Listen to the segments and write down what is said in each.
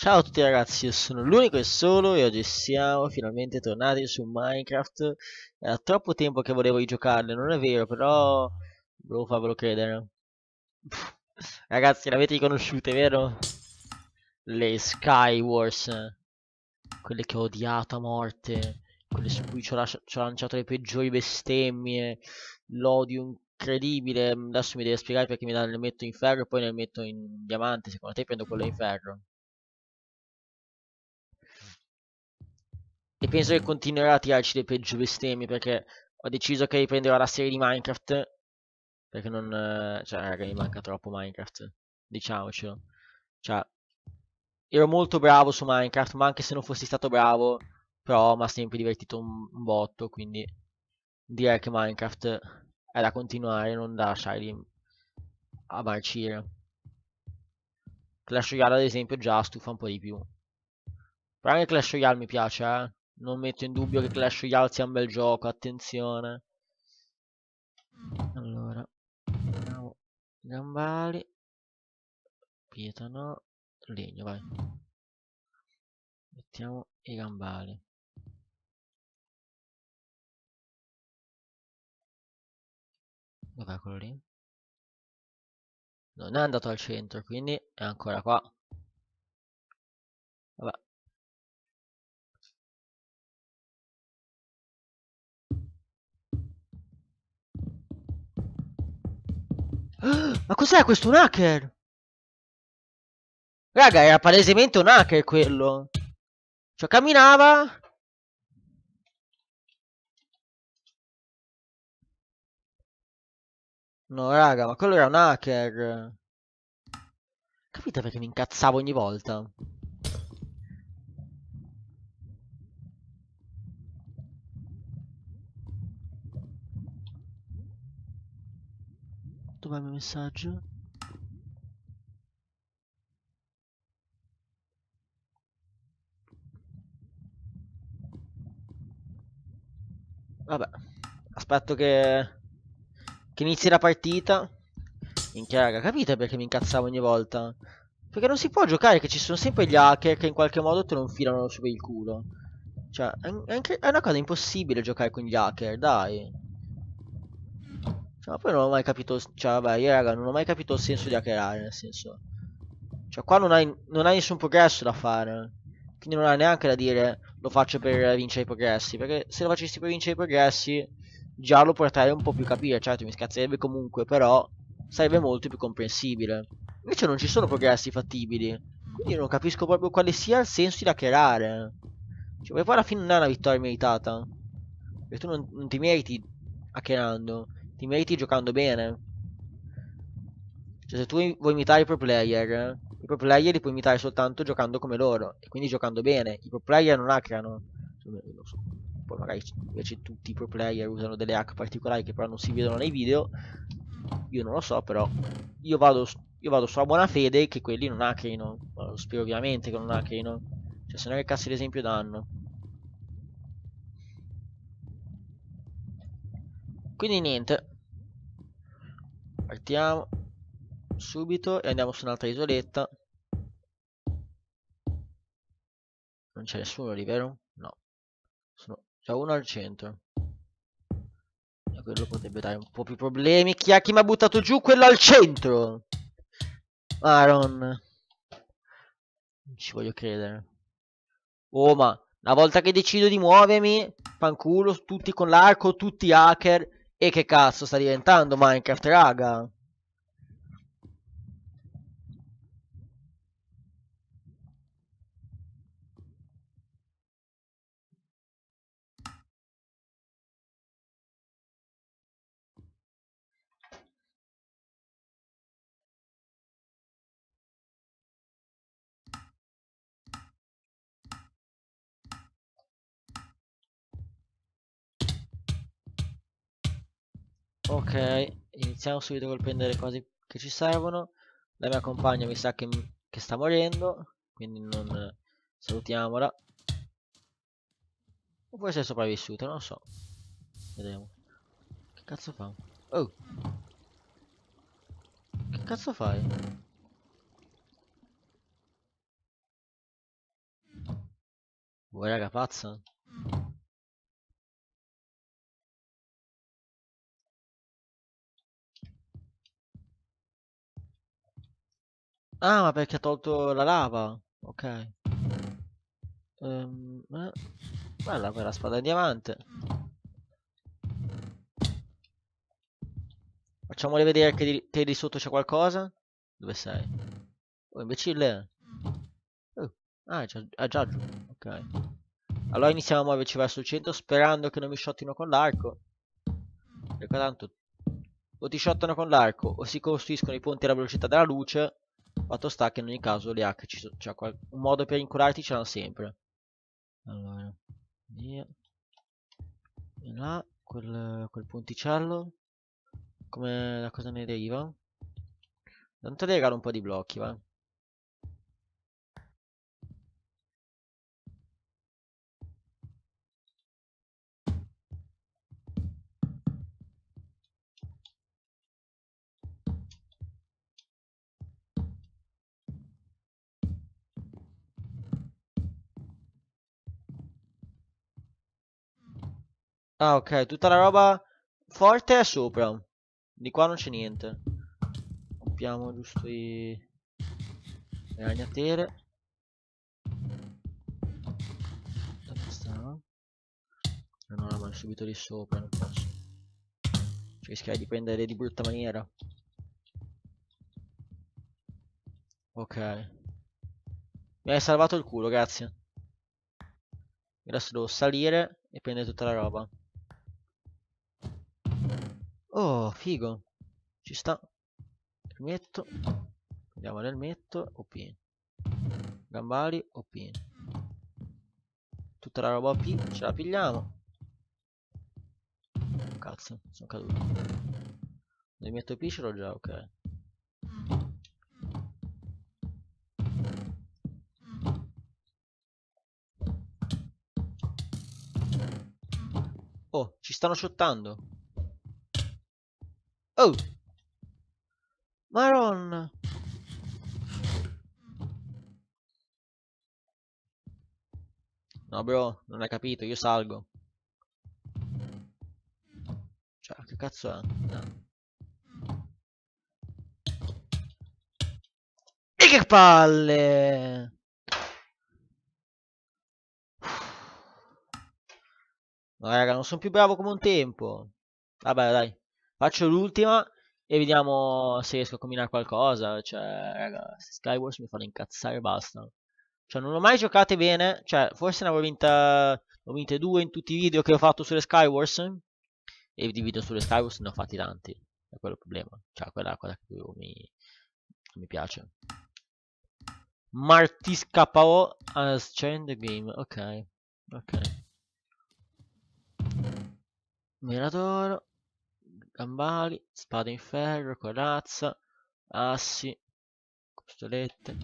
Ciao a tutti ragazzi, io sono l'unico e solo e oggi siamo finalmente tornati su Minecraft Era troppo tempo che volevo giocarle, non è vero, però volevo farvelo credere Ragazzi, l'avete riconosciute, vero? Le Skywars Quelle che ho odiato a morte Quelle su cui ci ho, ci ho lanciato le peggiori bestemmie L'odio incredibile Adesso mi devi spiegare perché mi le metto in ferro e poi ne metto in diamante Secondo te prendo quello in ferro? E penso che continuerà a tirarci dei peggio bestemmie perché ho deciso che riprenderò la serie di Minecraft. Perché non... Cioè, raga, mi manca troppo Minecraft. Diciamocelo. Cioè, ero molto bravo su Minecraft, ma anche se non fossi stato bravo, però mi ha sempre divertito un, un, botto, quindi direi che Minecraft è da continuare, non da lasciare di, a marcire. Clash Royale ad esempio già stufa un po' di più. Però anche Clash Royale mi piace, eh. Non metto in dubbio che Clash Royale sia un bel gioco, attenzione. Allora, andiamo. Gambali. Pietra no. Legno, vai. Mettiamo i gambali. Dov'è quello lì? Non è andato al centro, quindi è ancora qua. Vabbè, Ma cos'è questo? Un hacker? Raga, era palesemente un hacker quello. Cioè, camminava... No, raga, ma quello era un hacker. Capite perché mi incazzavo ogni volta? Dov'è il mio messaggio? Vabbè, aspetto che, che inizi la partita. Minchia raga, capite perché mi incazzavo ogni volta? Perché non si può giocare, che ci sono sempre gli hacker che in qualche modo te lo infilano su per il culo. Cioè, è, è, è una cosa impossibile giocare con gli hacker, dai. Cioè, ma poi non ho mai capito, cioè vabbè, io raga, non ho mai capito il senso di hackerare, nel senso... Cioè qua non hai, non hai nessun progresso da fare, quindi non hai neanche da dire lo faccio per vincere i progressi, perché se lo facessi per vincere i progressi già lo porterei un po' più a capire, certo mi scazzerebbe comunque, però sarebbe molto più comprensibile. Invece non ci sono progressi fattibili, quindi non capisco proprio quale sia il senso di hackerare. Cioè, poi alla fine non è una vittoria meritata. Perché tu non, non ti meriti hackerando ti meriti giocando bene. Cioè se tu vuoi imitare i pro player, i pro player li puoi imitare soltanto giocando come loro e quindi giocando bene. I pro player non hackerano. Cioè, so. Poi magari invece tutti i pro player usano delle hack particolari che però non si vedono nei video. Io non lo so, però io vado, io vado sulla buona fede che quelli non hackerino. Ma lo spero ovviamente che non hackerino. Cioè se no che cazzo l'esempio danno. Quindi niente, partiamo subito e andiamo su un'altra isoletta non c'è nessuno lì vero? no c'è uno al centro e quello potrebbe dare un po' più problemi chi, chi mi ha buttato giù quello al centro Maron non ci voglio credere oh ma una volta che decido di muovermi panculo tutti con l'arco tutti hacker e che cazzo sta diventando Minecraft, raga? ok iniziamo subito col prendere le cose che ci servono la mia compagna mi sa che, che sta morendo quindi non eh, salutiamola o può essere sopravvissuta non lo so vediamo che cazzo fa oh che cazzo fai vuoi raga pazza Ah, ma perché ha tolto la lava? Ok. Ehm, eh. Bella quella spada di diamante. Facciamole vedere che di, che di sotto c'è qualcosa. Dove sei? Oh, imbecille. Oh. Ah, è già, è già giù. Ok. Allora iniziamo a muoverci verso il centro sperando che non mi shottino con l'arco. Perché tanto o ti shottano con l'arco o si costruiscono i ponti alla velocità della luce Fatto sta che in ogni caso le H ci sono, cioè, un modo per incurarti ce l'hanno sempre. Allora, via. E là, quel, quel punticello. Come la cosa ne deriva? Tanto devi regalo un po' di blocchi, va. Ah, ok, tutta la roba forte è sopra. Di qua non c'è niente. Compiamo giusto i... le ragnatele. Ah, no, no, ma è subito lì sopra, non posso. Cioè, rischiare di prendere di brutta maniera. Ok. Mi hai salvato il culo, grazie. Adesso devo salire e prendere tutta la roba. figo. Ci sta. Elmetto. Andiamo all'elmetto. OP. Gambari. OP. Tutta la roba OP. Ce la pigliamo. Cazzo, sono caduto. L'elmetto OP ce l'ho già, ok. Oh, ci stanno shottando. Oh! Maronna! No bro, non hai capito, io salgo. Cioè, che cazzo è? No. E che palle! No raga, non sono più bravo come un tempo. Vabbè, dai. Faccio l'ultima e vediamo se riesco a combinare qualcosa. Cioè, raga, Skywars mi fanno incazzare basta. Cioè, non ho mai giocato bene. Cioè, forse ne avevo vinta. Ho vinte due in tutti i video che ho fatto sulle Skywars. E di video sulle Skywars ne ho fatti tanti. È quello il problema. Cioè, quella è la cosa che più mi, mi piace. Martis KO has changed the game. Ok. Ok. Mirador. Gambali, spada in ferro, corazza, assi, costolette.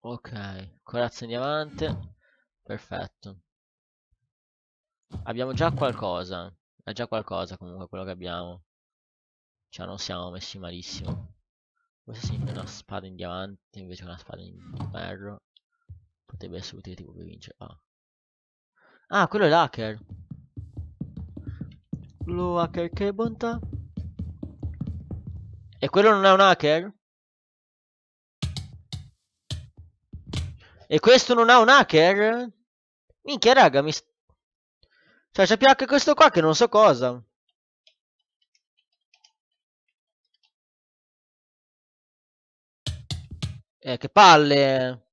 Ok, corazza in diamante, perfetto. Abbiamo già qualcosa, è già qualcosa comunque quello che abbiamo. Cioè non siamo messi malissimo. Questa sembra una spada in diamante invece che una spada in ferro. Potrebbe essere utile tipo per vincere. Ah. Ah, quello è l'hacker. Lo hacker che bontà. E quello non è un hacker? E questo non ha un hacker? Minchia raga, mi... Cioè c'è più anche questo qua che non so cosa. Eh, che palle!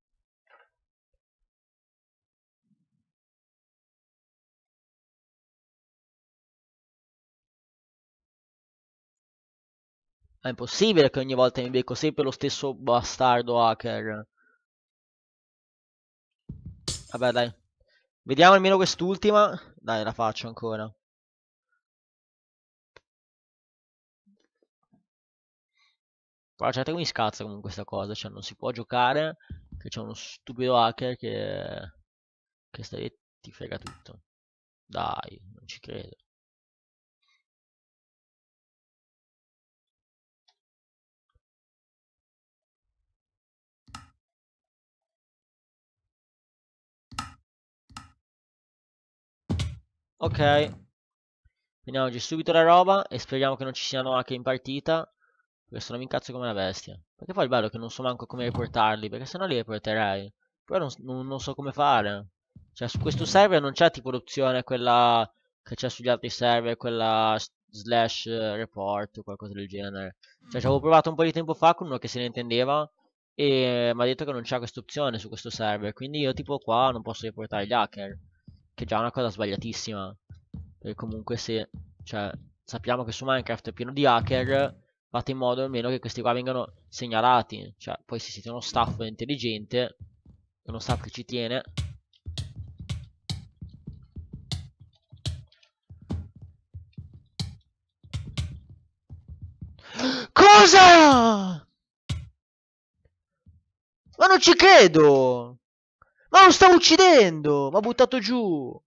è impossibile che ogni volta mi becco sempre lo stesso bastardo hacker. Vabbè, dai. Vediamo almeno quest'ultima. Dai, la faccio ancora. certo che cioè, mi scazza comunque questa cosa, cioè non si può giocare che c'è uno stupido hacker che che sta lì ti frega tutto. Dai, non ci credo. Ok. Prendiamoci subito la roba e speriamo che non ci siano anche in partita. Perché sono mi incazzo come una bestia. Perché poi è bello che non so manco come riportarli, perché se no li riporterei. Però non, non, non so come fare. Cioè su questo server non c'è tipo l'opzione quella che c'è sugli altri server, quella slash report o qualcosa del genere. Cioè ci avevo provato un po' di tempo fa con uno che se ne intendeva e mi ha detto che non c'è questa opzione su questo server, quindi io tipo qua non posso riportare gli hacker. Che è già una cosa sbagliatissima. Perché comunque se... Cioè, sappiamo che su Minecraft è pieno di hacker fate in modo almeno che questi qua vengano segnalati. Cioè, poi se siete uno staff intelligente, uno staff che ci tiene. Cosa? Ma non ci credo! Ma lo sta uccidendo! Ma buttato giù!